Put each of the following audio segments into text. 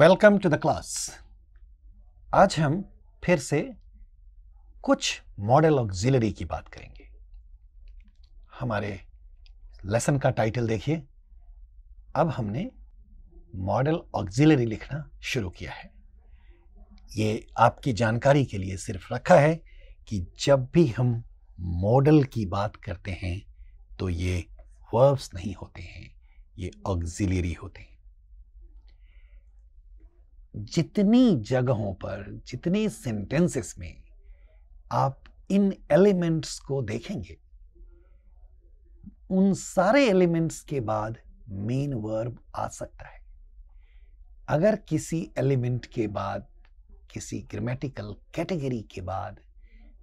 Welcome to the class आज हम फिर से कुछ मॉडल ऑक्सिलरी की बात करेंगे हमारे लेसन का टाइटल देखिए अब हमने मॉडल ऑक्सिलरी लिखना शुरू किया है ये आपकी जानकारी के लिए सिर्फ रखा है कि जब भी हम मॉडल की बात करते हैं तो ये वर्ब्स नहीं होते हैं ये ऑक्सिलरी होते हैं जितनी जगहों पर जितने सेंटेंसेस में आप इन एलिमेंट्स को देखेंगे उन सारे एलिमेंट्स के बाद मेन वर्ब आ सकता है अगर किसी एलिमेंट के बाद किसी ग्रामेटिकल कैटेगरी के बाद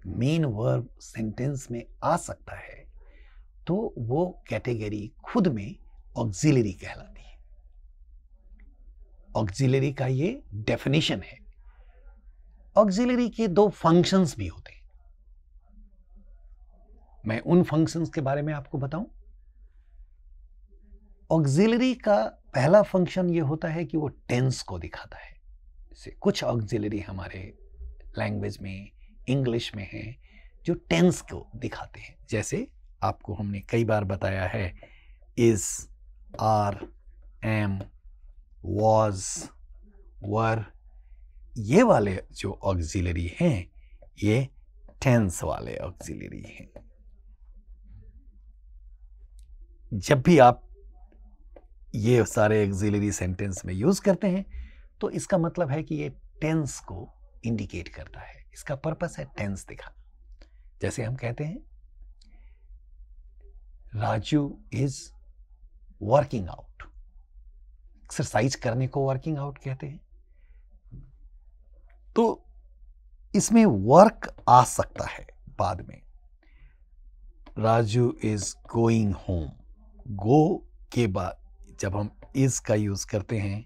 मेन वर्ब सेंटेंस में आ सकता है तो वो कैटेगरी खुद में ऑक्सिलरी कहलाता ऑक्सिलरी का ये डेफिनेशन है ऑक्सिलरी के दो फंक्शंस भी होते हैं मैं उन फंक्शंस के बारे में आपको बताऊं ऑक्सिलरी का पहला फंक्शन ये होता है कि वो टेंस को दिखाता है जैसे कुछ ऑक्सिलरी हमारे लैंग्वेज में इंग्लिश में है जो टेंस को दिखाते हैं जैसे आपको हमने कई बार बताया है is are am was were ये वाले जो ऑक्सिलरी हैं ये टेंस वाले ऑक्सिलरी हैं जब भी आप ये सारे ऑक्सिलरी सेंटेंस में यूज़ करते हैं तो इसका मतलब है कि ये टेंस को इंडिकेट करता है इसका पर्पस है टेंस दिखाना जैसे हम कहते हैं Raju is working out exercise करने को वर्किंग आउट कहते हैं तो इसमें वर्क आ सकता है बाद में Raju is going home go के बाद जब हम इज का यूज करते हैं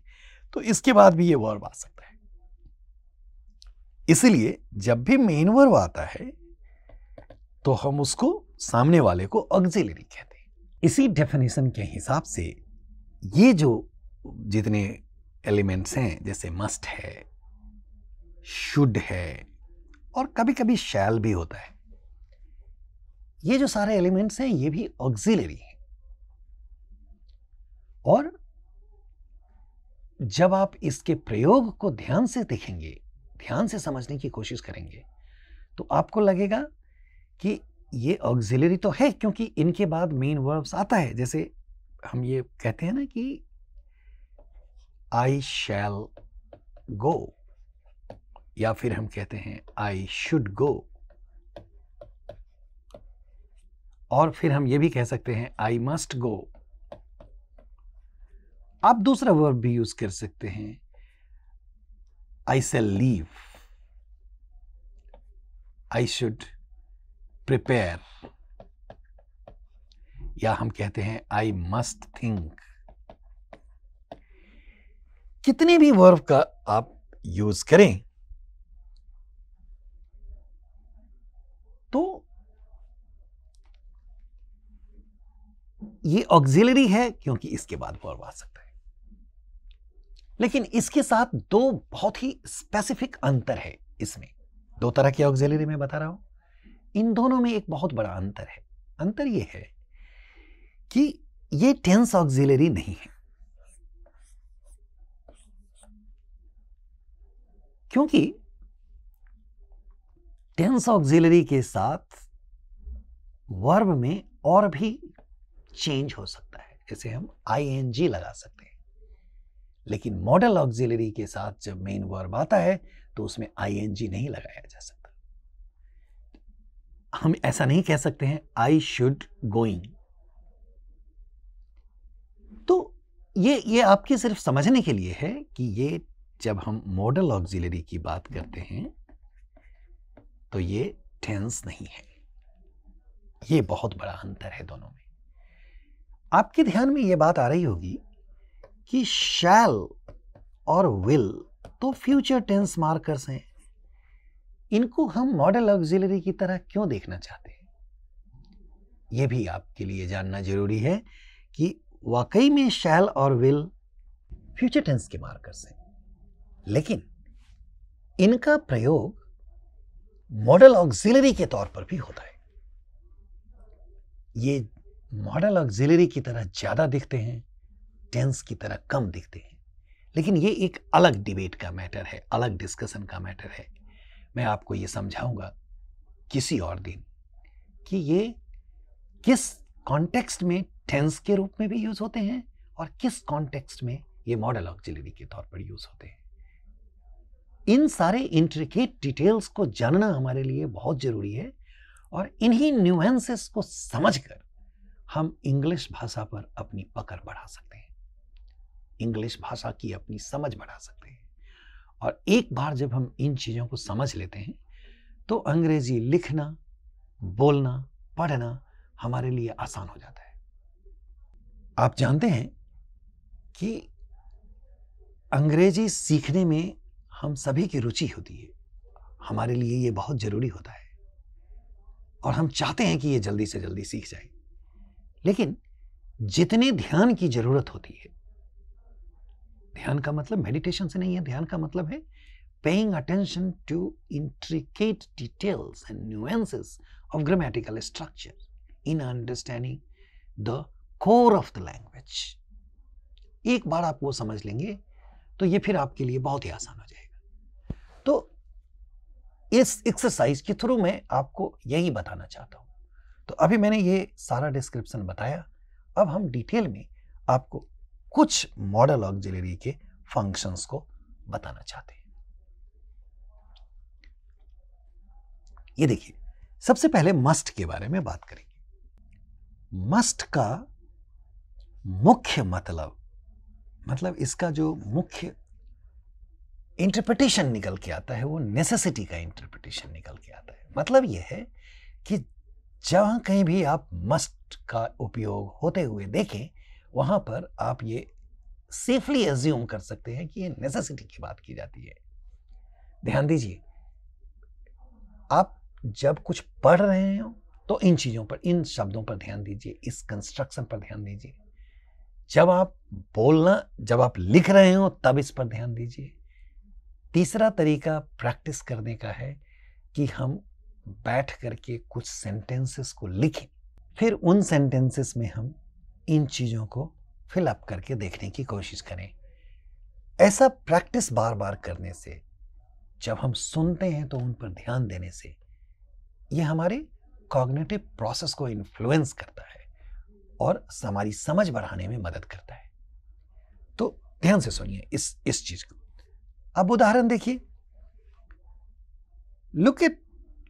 तो इसके बाद भी ये वर्ब आ सकता है इसलिए जब भी मेन वर्ब आता है तो हम उसको सामने वाले को ऑक्सिलरी कहते हैं इसी डेफिनेशन के हिसाब से ये जो जितने एलिमेंट्स हैं जैसे मस्ट है शुड है और कभी कभी शैल भी होता है ये जो सारे एलिमेंट्स हैं ये भी ऑक्सिलरी हैं और जब आप इसके प्रयोग को ध्यान से देखेंगे ध्यान से समझने की कोशिश करेंगे तो आपको लगेगा कि ये ऑक्सिलरी तो है क्योंकि इनके बाद मेन वर्ब्स आता है जैसे हम ये कहते हैं ना कि आई शैल गो या फिर हम कहते हैं आई शुड गो और फिर हम ये भी कह सकते हैं आई मस्ट गो आप दूसरा वर्ब भी यूज कर सकते हैं I shall leave I should prepare या हम कहते हैं आई मस्ट थिंक कितने भी वर्ब का आप यूज करें तो ये ऑक्सिलरी है क्योंकि इसके बाद वर्ब आ सकता है लेकिन इसके साथ दो बहुत ही स्पेसिफिक अंतर है इसमें दो तरह की ऑक्सिलरी में बता रहा हूं इन दोनों में एक बहुत बड़ा अंतर है अंतर यह है कि यह टेंस ऑक्सिलरी नहीं है क्योंकि टेंस ऑक्सिलरी के साथ वर्ब में और भी चेंज हो सकता है जैसे हम आई लगा सकते हैं लेकिन मॉडल ऑक्सिलरी के साथ जब मेन वर्ब आता है तो उसमें आई नहीं लगाया जा सकता हम ऐसा नहीं कह सकते हैं आई शुड गोइंग तो ये ये आपके सिर्फ समझने के लिए है कि ये जब हम मॉडल ऑक्सिलरी की बात करते हैं तो ये टेंस नहीं है ये बहुत बड़ा अंतर है दोनों में आपके ध्यान में ये बात आ रही होगी कि शैल और विल तो फ्यूचर टेंस मार्कर्स हैं इनको हम मॉडल ऑक्सिलरी की तरह क्यों देखना चाहते हैं ये भी आपके लिए जानना जरूरी है कि वाकई में शैल और विल फ्यूचर टेंस के मार्कर्स हैं लेकिन इनका प्रयोग मॉडल ऑक्सिलरी के तौर पर भी होता है ये मॉडल ऑक्सिलरी की तरह ज़्यादा दिखते हैं टेंस की तरह कम दिखते हैं लेकिन ये एक अलग डिबेट का मैटर है अलग डिस्कशन का मैटर है मैं आपको ये समझाऊंगा किसी और दिन कि ये किस कॉन्टेक्स्ट में टेंस के रूप में भी यूज़ होते हैं और किस कॉन्टेक्स्ट में ये मॉडल ऑक्सिलरी के तौर पर यूज़ होते हैं इन सारे इंट्रिकेट डिटेल्स को जानना हमारे लिए बहुत ज़रूरी है और इन्हीं न्यूएंसेस को समझकर हम इंग्लिश भाषा पर अपनी पकड़ बढ़ा सकते हैं इंग्लिश भाषा की अपनी समझ बढ़ा सकते हैं और एक बार जब हम इन चीज़ों को समझ लेते हैं तो अंग्रेज़ी लिखना बोलना पढ़ना हमारे लिए आसान हो जाता है आप जानते हैं कि अंग्रेजी सीखने में हम सभी की रुचि होती है हमारे लिए ये बहुत ज़रूरी होता है और हम चाहते हैं कि ये जल्दी से जल्दी सीख जाए लेकिन जितने ध्यान की ज़रूरत होती है ध्यान का मतलब मेडिटेशन से नहीं है ध्यान का मतलब है paying attention to intricate details and nuances of grammatical structure in understanding the core of the language एक बार आप वो समझ लेंगे तो ये फिर आपके लिए बहुत ही आसान हो जाएगा तो इस एक्सरसाइज के थ्रू मैं आपको यही बताना चाहता हूं तो अभी मैंने ये सारा डिस्क्रिप्शन बताया अब हम डिटेल में आपको कुछ मॉडल ऑक्जिलरी के फंक्शंस को बताना चाहते हैं ये देखिए सबसे पहले मस्ट के बारे में बात करेंगे मस्ट का मुख्य मतलब मतलब इसका जो मुख्य इंटरप्रिटेशन निकल के आता है वो नेसेसिटी का इंटरप्रिटेशन निकल के आता है मतलब ये है कि जहाँ कहीं भी आप मस्ट का उपयोग होते हुए देखें वहाँ पर आप ये सेफली एज्यूम कर सकते हैं कि ये नेसेसिटी की बात की जाती है ध्यान दीजिए आप जब कुछ पढ़ रहे हो तो इन चीज़ों पर इन शब्दों पर ध्यान दीजिए इस कंस्ट्रक्शन पर ध्यान दीजिए जब आप बोलना जब आप लिख रहे हो तब इस पर ध्यान दीजिए तीसरा तरीका प्रैक्टिस करने का है कि हम बैठ करके कुछ सेंटेंसेस को लिखें फिर उन सेंटेंसेस में हम इन चीज़ों को फिलअप करके देखने की कोशिश करें ऐसा प्रैक्टिस बार बार करने से जब हम सुनते हैं तो उन पर ध्यान देने से ये हमारे कॉग्नेटिव प्रोसेस को इन्फ्लुएंस करता है और हमारी समझ बढ़ाने में मदद करता है तो ध्यान से सुनिए इस इस चीज़ को अब उदाहरण देखिए look it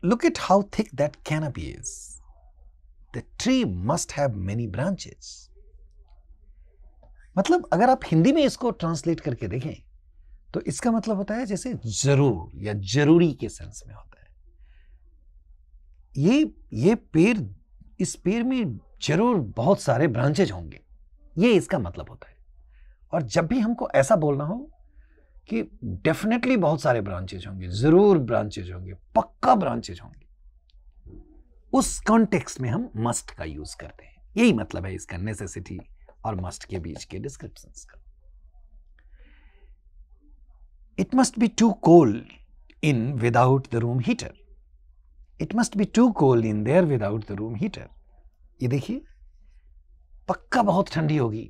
look it how thick that canopy is the tree must have many branches मतलब अगर आप हिंदी में इसको ट्रांसलेट करके देखें तो इसका मतलब होता है जैसे जरूर या जरूरी के सेंस में होता है ये ये पेड़ इस पेड़ में जरूर बहुत सारे ब्रांचेज होंगे ये इसका मतलब होता है और जब भी हमको ऐसा बोलना हो कि डेफिनेटली बहुत सारे ब्रांचेज होंगे जरूर ब्रांचेज होंगे पक्का ब्रांचेज होंगे उस कॉन्टेक्स्ट में हम मस्ट का यूज करते हैं यही मतलब है इसका नेसेसिटी और मस्ट के बीच के डिस्क्रिप्शन का it must be too cold in without the room heater it must be too cold in there without the room heater ये देखिए पक्का बहुत ठंडी होगी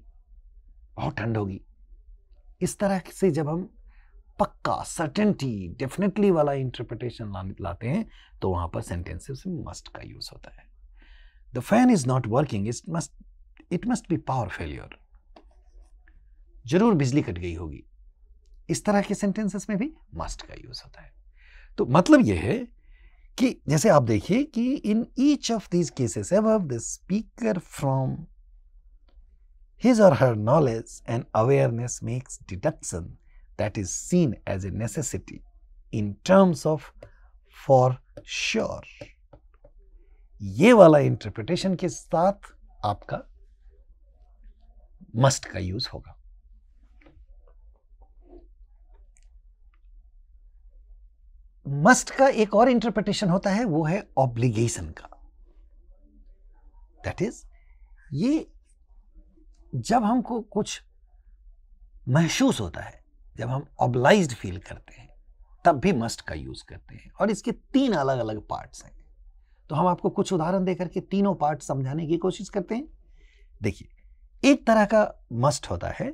बहुत ठंड होगी इस तरह से जब हम पक्का सर्टेनिटी डेफिनेटली वाला इंटरप्रिटेशन लाते हैं तो वहां पर सेंटेंसेस में मस्ट का यूज़ होता है the fan is not working it must it must be power failure जरूर बिजली कट गई होगी इस तरह के सेंटेंसेस में भी मस्ट का यूज़ होता है तो मतलब यह है कि जैसे आप देखिए कि in each of these cases above the speaker from his or her knowledge and awareness makes deduction that is seen as a necessity in terms of for sure. ये वाला इंटरप्रिटेशन के साथ आपका मस्ट का यूज होगा must का एक और इंटरप्रिटेशन होता है वो है ऑब्लिगेशन का दैट इज ये जब हमको कुछ महसूस होता है जब हम ऑबलाइज फील करते हैं तब भी मस्ट का यूज करते हैं और इसके तीन अलग अलग पार्ट्स हैं तो हम आपको कुछ उदाहरण देकर के तीनों पार्ट समझाने की कोशिश करते हैं देखिए एक तरह का मस्ट होता है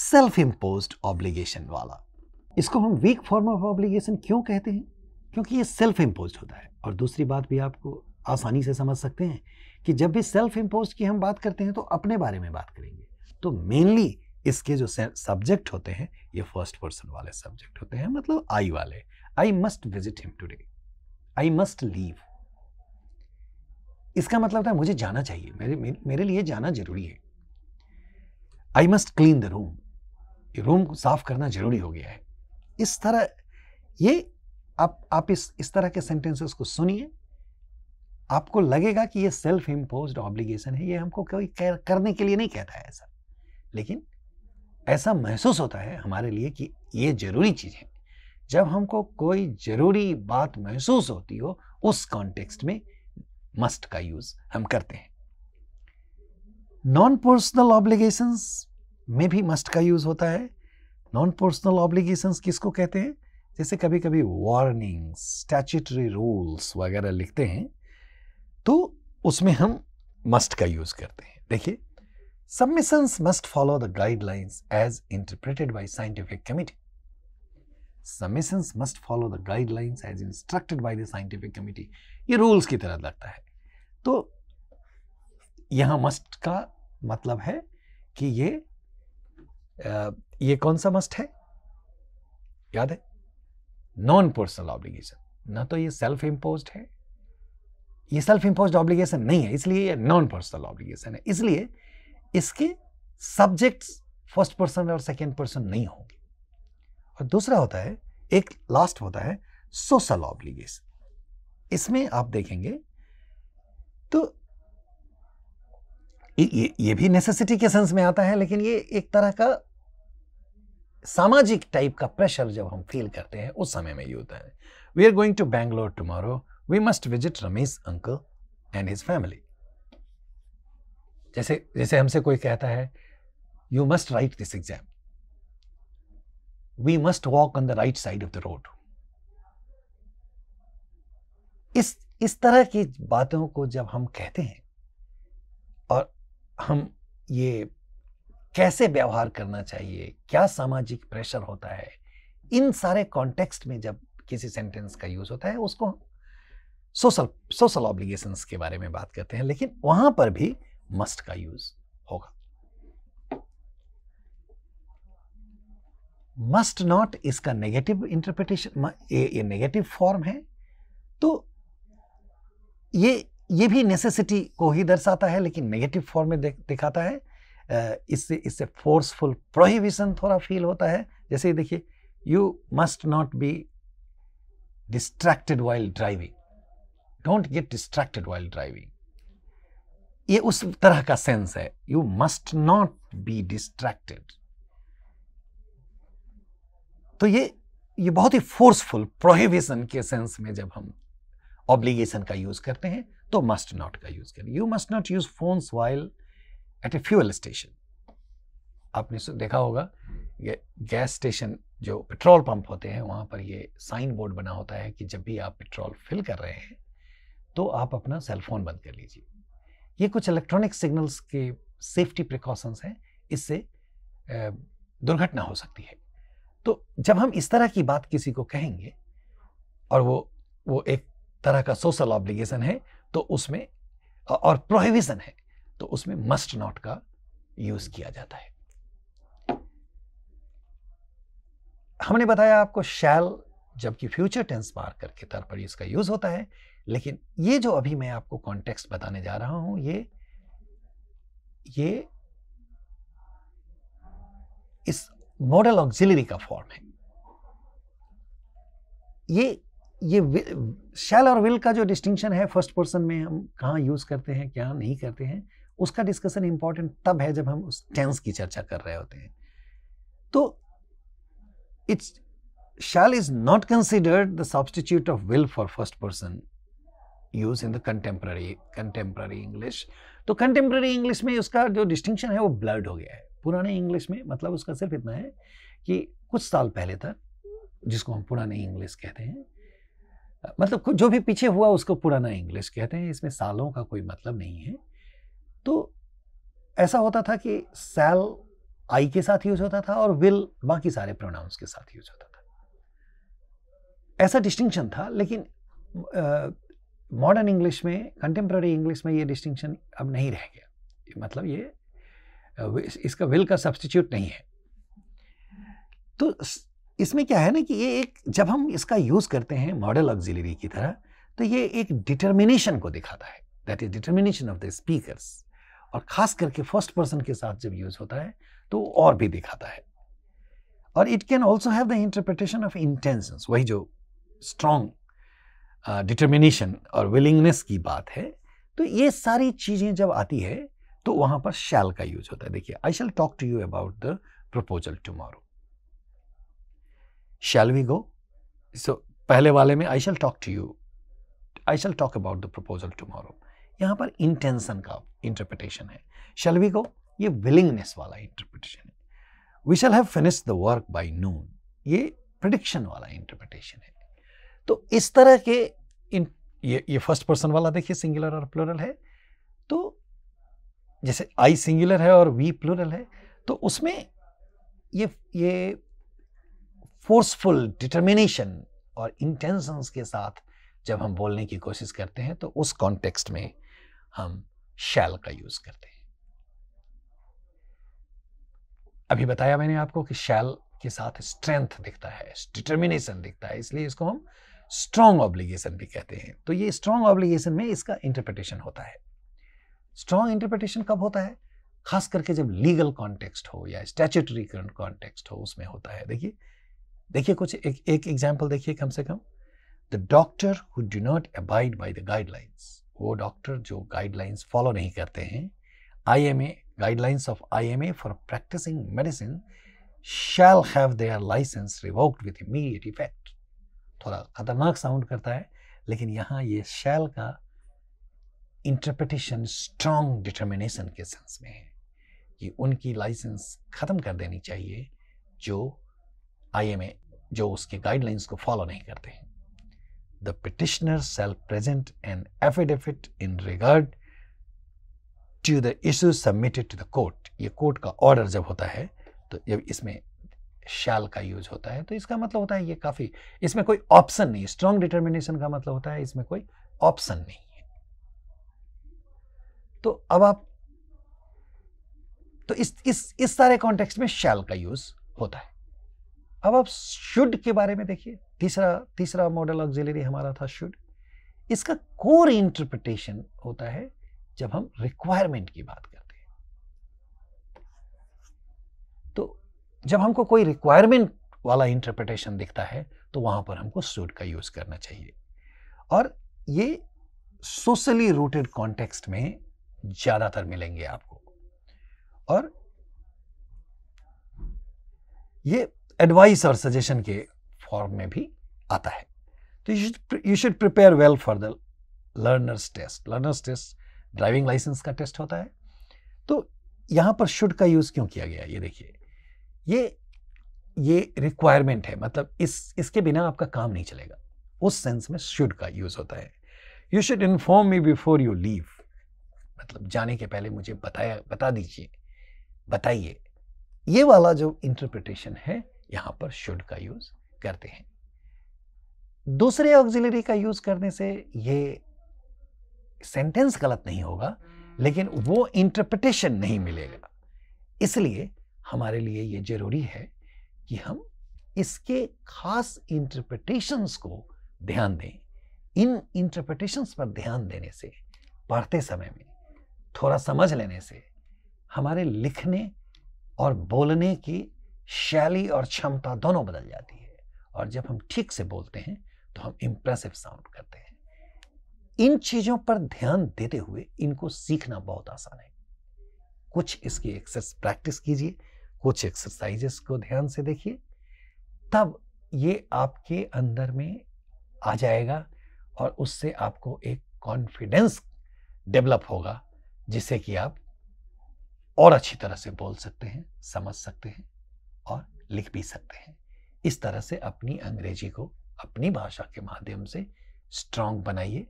सेल्फ इम्पोज ऑब्लिगेशन वाला इसको हम वीक फॉर्म ऑफ ऑब्लिगेशन क्यों कहते हैं क्योंकि ये सेल्फ इम्पोज होता है और दूसरी बात भी आपको आसानी से समझ सकते हैं कि जब भी सेल्फ इम्पोज की हम बात करते हैं तो अपने बारे में बात करेंगे तो मेनली इसके जो सब्जेक्ट होते हैं ये फर्स्ट पर्सन वाले सब्जेक्ट होते हैं मतलब आई वाले I must visit him today I must leave इसका मतलब था मुझे जाना चाहिए मेरे मेरे, लिए जाना जरूरी है I must clean the room room को साफ करना जरूरी हो गया है इस तरह ये आप आप इस इस तरह के सेंटेंसेस को सुनिए आपको लगेगा कि ये सेल्फ इम्पोज ऑब्लिगेशन है ये हमको कोई करने के लिए नहीं कहता है ऐसा लेकिन ऐसा महसूस होता है हमारे लिए कि ये ज़रूरी चीज़ है जब हमको कोई ज़रूरी बात महसूस होती हो उस कॉन्टेक्स्ट में मस्ट का यूज़ हम करते हैं नॉन पर्सनल ऑब्लिगेशन में भी मस्ट का यूज़ होता है नॉन पर्सनल ऑब्लिगेशन किसको कहते हैं जैसे कभी कभी वार्निंग स्टैचूटरी रूल्स वगैरह लिखते हैं तो उसमें हम मस्ट का यूज़ करते हैं देखिए Submissions must follow the guidelines as interpreted by scientific committee. Submissions must follow the guidelines as instructed by the scientific committee. ये rules की तरह लगता है तो यहाँ must का मतलब है कि ये आ, ये कौन सा must है याद है non personal obligation ना तो ये self imposed है ये सेल्फ इम्पोज ऑब्लिगेशन नहीं है इसलिए ये नॉन पर्सनल ऑब्लिगेशन है इसलिए इसके सब्जेक्ट्स फर्स्ट पर्सन और सेकेंड पर्सन नहीं होंगे और दूसरा होता है एक लास्ट होता है सोशल ऑब्लिगेशन इसमें आप देखेंगे तो ये ये भी नेसेसिटी के सेंस में आता है लेकिन ये एक तरह का सामाजिक टाइप का प्रेशर जब हम फील करते हैं उस समय में ये होता है we are going to Bangalore tomorrow we must visit Ramesh uncle and his family जैसे जैसे हमसे कोई कहता है you must write this exam we must walk on the right side of the road इस इस तरह की बातों को जब हम कहते हैं और हम ये कैसे व्यवहार करना चाहिए क्या सामाजिक प्रेशर होता है इन सारे कॉन्टेक्स्ट में जब किसी सेंटेंस का यूज़ होता है उसको सोशल सोशल ऑब्लिगेशंस के बारे में बात करते हैं लेकिन वहां पर भी मस्ट का यूज होगा मस्ट नॉट इसका नेगेटिव इंटरप्रिटेशन ये नेगेटिव फॉर्म है तो ये ये भी नेसेसिटी को ही दर्शाता है लेकिन नेगेटिव फॉर्म में दिखाता है इससे इससे फोर्सफुल प्रोहिबिशन थोड़ा फील होता है जैसे देखिए you must not be distracted while driving don't get distracted while driving ये उस तरह का सेंस है you must not be distracted तो ये ये बहुत ही फोर्सफुल प्रोहिबिशन के सेंस में जब हम ऑब्लिगेशन का यूज करते हैं तो मस्ट नॉट का यूज करें you must not use phones while at a fuel station आपने देखा होगा ये गैस स्टेशन जो पेट्रोल पंप होते हैं वहां पर ये साइन बोर्ड बना होता है कि जब भी आप पेट्रोल फिल कर रहे हैं तो आप अपना सेलफोन बंद कर लीजिए ये कुछ इलेक्ट्रॉनिक सिग्नल्स के सेफ्टी प्रिकॉशंस हैं इससे दुर्घटना हो सकती है तो जब हम इस तरह की बात किसी को कहेंगे और वो वो एक तरह का सोशल ऑब्लिगेशन है तो उसमें और प्रोहिबिशन है तो उसमें मस्ट नॉट का यूज किया जाता है हमने बताया आपको शैल जबकि फ्यूचर टेंस मार्कर के तौर पर इसका यूज होता है लेकिन ये जो अभी मैं आपको कॉन्टेक्स्ट बताने जा रहा हूं ये ये इस मॉडल ऑक्सिलरी का फॉर्म है ये ये शैल और विल का जो डिस्टिंक्शन है फर्स्ट पर्सन में हम कहाँ यूज़ करते हैं क्या नहीं करते हैं उसका डिस्कशन इंपॉर्टेंट तब है जब हम उस टेंस की चर्चा कर रहे होते हैं तो it's shall is not considered the substitute of will for first person use in the contemporary contemporary English तो कंटेम्प्ररी इंग्लिश में उसका जो डिस्टिंक्शन है वो ब्लर्ड हो गया है पुराने इंग्लिश में मतलब उसका सिर्फ इतना है कि कुछ साल पहले तक जिसको हम पुराने इंग्लिश कहते हैं मतलब जो भी पीछे हुआ उसको पुराना इंग्लिश कहते हैं इसमें सालों का कोई मतलब नहीं है तो ऐसा होता था कि सेल आई के साथ यूज होता था और विल बाकी सारे प्रोनाउंस के साथ यूज होता था ऐसा डिस्टिंक्शन था लेकिन मॉडर्न इंग्लिश में कंटेम्प्रेरी इंग्लिश में ये डिस्टिंक्शन अब नहीं रह गया मतलब ये इसका विल का सब्सटीट्यूट नहीं है तो इसमें क्या है ना कि ये एक जब हम इसका यूज़ करते हैं मॉडल ऑक्जिलरी की तरह तो ये एक डिटर्मिनेशन को दिखाता है that is determination of the speakers और ख़ास करके फर्स्ट पर्सन के साथ जब यूज़ होता है तो और भी दिखाता है और it can also have the interpretation of intentions वही जो स्ट्रॉन्ग डिटर्मिनेशन uh, और विलिंगनेस की बात है तो ये सारी चीज़ें जब आती है तो वहाँ पर शैल का यूज होता है देखिए I shall talk to you about the proposal tomorrow shall we go so पहले वाले में I shall talk to you I shall talk about the proposal tomorrow यहाँ पर इंटेंशन का इंटरप्रिटेशन है शैल वी गो ये विलिंगनेस वाला इंटरप्रिटेशन है we shall have finish the work by noon ये प्रडिक्शन वाला इंटरप्रिटेशन है तो इस तरह के इन ये ये फर्स्ट पर्सन वाला देखिए सिंगुलर और प्लुरल है तो जैसे आई सिंगुलर है और वी प्लुरल है तो उसमें ये ये फोर्सफुल डिटर्मिनेशन और इंटेंशंस के साथ जब हम बोलने की कोशिश करते हैं तो उस कॉन्टेक्स्ट में हम शैल का यूज करते हैं अभी बताया मैंने आपको कि शैल के साथ स्ट्रेंथ दिखता है डिटर्मिनेशन दिखता है इसलिए इसको हम स्ट्रॉन्ग ऑब्लिगेशन भी कहते हैं तो ये स्ट्रॉन्ग ऑब्लिगेशन में इसका इंटरप्रिटेशन होता है स्ट्रॉन्ग इंटरप्रिटेशन कब होता है खास करके जब लीगल कॉन्टेक्स्ट हो या स्टैचूटरी कॉन्टेक्स्ट हो उसमें होता है देखिए देखिए कुछ एक एक एग्जाम्पल देखिए कम से कम the doctor who do not abide by the guidelines वो डॉक्टर जो गाइडलाइंस फॉलो नहीं करते हैं I M A guidelines of I M A for practicing medicine shall have their licence revoked with immediate effect थोड़ा ख़तरनाक sound करता है लेकिन यहाँ ये शैल का इंटरप्रिटेशन स्ट्रॉन्ग डिटर्मिनेशन के सेंस में है कि उनकी लाइसेंस ख़त्म कर देनी चाहिए जो आई एम ए जो उसके गाइडलाइंस को फॉलो नहीं करते हैं the petitioner shall present and affidavit in regard to the issue submitted to the court ये कोर्ट का ऑर्डर जब होता है तो जब इसमें शैल का यूज होता है तो इसका मतलब होता है ये काफ़ी इसमें कोई ऑप्शन नहीं स्ट्रॉन्ग डिटर्मिनेशन का मतलब होता है इसमें कोई ऑप्शन नहीं है तो अब आप तो इस इस इस सारे कॉन्टेक्स्ट में शैल का यूज होता है अब आप शुड के बारे में देखिए तीसरा तीसरा मॉडल ऑक्जिलरी हमारा था शुड इसका कोर इंटरप्रिटेशन होता है जब हम रिक्वायरमेंट की बात करें जब हमको कोई रिक्वायरमेंट वाला इंटरप्रिटेशन दिखता है तो वहां पर हमको सूट का यूज़ करना चाहिए और ये सोशली रूटेड कॉन्टेक्स्ट में ज़्यादातर मिलेंगे आपको और ये एडवाइस और सजेशन के फॉर्म में भी आता है तो you should prepare well for the learner's test learner's test driving licence का टेस्ट होता है तो यहां पर शुड का यूज़ क्यों किया गया ये देखिए ये ये रिक्वायरमेंट है मतलब इस इसके बिना आपका काम नहीं चलेगा उस सेंस में शुड का यूज़ होता है you should inform me before you leave मतलब जाने के पहले मुझे बताया बता दीजिए बताइए ये वाला जो इंटरप्रिटेशन है यहां पर शुड का यूज़ करते हैं दूसरे ऑक्सिलरी का यूज़ करने से ये सेंटेंस गलत नहीं होगा लेकिन वो इंटरप्रिटेशन नहीं मिलेगा इसलिए हमारे लिए ये जरूरी है कि हम इसके खास इंटरप्रिटेशंस को ध्यान दें इन इंटरप्रिटेशंस पर ध्यान देने से पढ़ते समय में थोड़ा समझ लेने से हमारे लिखने और बोलने की शैली और क्षमता दोनों बदल जाती है और जब हम ठीक से बोलते हैं तो हम इम्प्रेसिव साउंड करते हैं इन चीज़ों पर ध्यान देते हुए इनको सीखना बहुत आसान है कुछ इसकी एक्सेस प्रैक्टिस कीजिए कुछ एक्सरसाइजेस को ध्यान से देखिए तब ये आपके अंदर में आ जाएगा और उससे आपको एक कॉन्फिडेंस डेवलप होगा जिसे कि आप और अच्छी तरह से बोल सकते हैं समझ सकते हैं और लिख भी सकते हैं इस तरह से अपनी अंग्रेजी को अपनी भाषा के माध्यम से स्ट्रांग बनाइए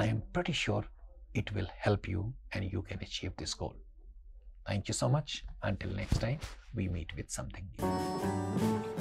I am pretty sure it will help you and you can achieve this goal Thank you so much. Until next time, we meet with something new.